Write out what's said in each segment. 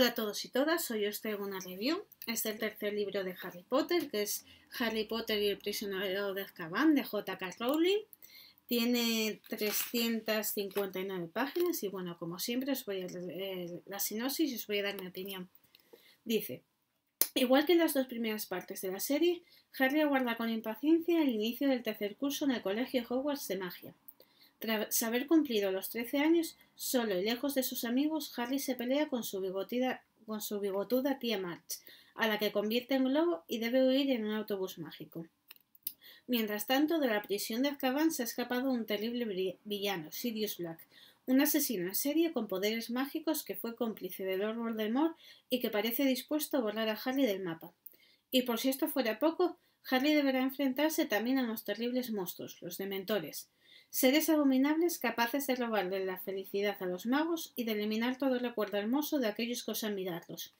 Hola a todos y todas, hoy os traigo una review. Es el tercer libro de Harry Potter, que es Harry Potter y el prisionero de Azkaban de J.K. Rowling. Tiene 359 páginas y bueno, como siempre os voy a leer eh, la sinopsis y os voy a dar mi opinión. Dice, igual que en las dos primeras partes de la serie, Harry aguarda con impaciencia el inicio del tercer curso en el Colegio Hogwarts de Magia. Tras haber cumplido los 13 años, solo y lejos de sus amigos, Harley se pelea con su, bigotida, con su bigotuda tía March, a la que convierte en globo y debe huir en un autobús mágico. Mientras tanto, de la prisión de Azkaban se ha escapado un terrible villano, Sirius Black, un asesino en serie con poderes mágicos que fue cómplice de Lord Voldemort y que parece dispuesto a borrar a Harley del mapa. Y por si esto fuera poco, Harley deberá enfrentarse también a los terribles monstruos, los dementores, Seres abominables capaces de robarle la felicidad a los magos y de eliminar todo recuerdo hermoso de aquellos que han mirarlos.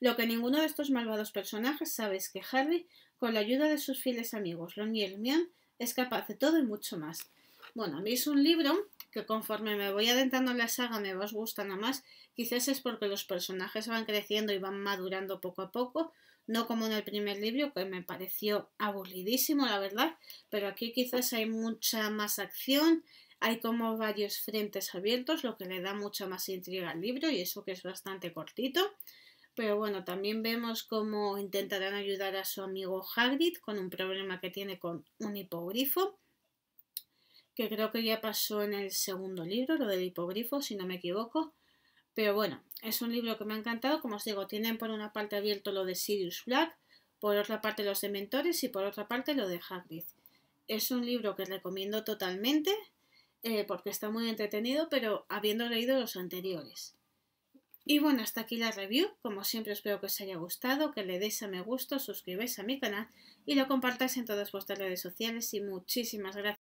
Lo que ninguno de estos malvados personajes sabe es que Harry, con la ayuda de sus fieles amigos Ron y Hermione, es capaz de todo y mucho más. Bueno, a mí es un libro que conforme me voy adentrando en la saga me vas gustando más. Quizás es porque los personajes van creciendo y van madurando poco a poco, no como en el primer libro que me pareció aburridísimo, la verdad, pero aquí quizás hay mucha más acción, hay como varios frentes abiertos, lo que le da mucha más intriga al libro y eso que es bastante cortito. Pero bueno, también vemos cómo intentarán ayudar a su amigo Hagrid con un problema que tiene con un hipogrifo que creo que ya pasó en el segundo libro, lo del hipogrifo, si no me equivoco. Pero bueno, es un libro que me ha encantado. Como os digo, tienen por una parte abierto lo de Sirius Black, por otra parte los de Mentores y por otra parte lo de Hagrid. Es un libro que recomiendo totalmente eh, porque está muy entretenido, pero habiendo leído los anteriores. Y bueno, hasta aquí la review. Como siempre espero que os haya gustado, que le deis a me gusto, suscribáis a mi canal y lo compartáis en todas vuestras redes sociales y muchísimas gracias.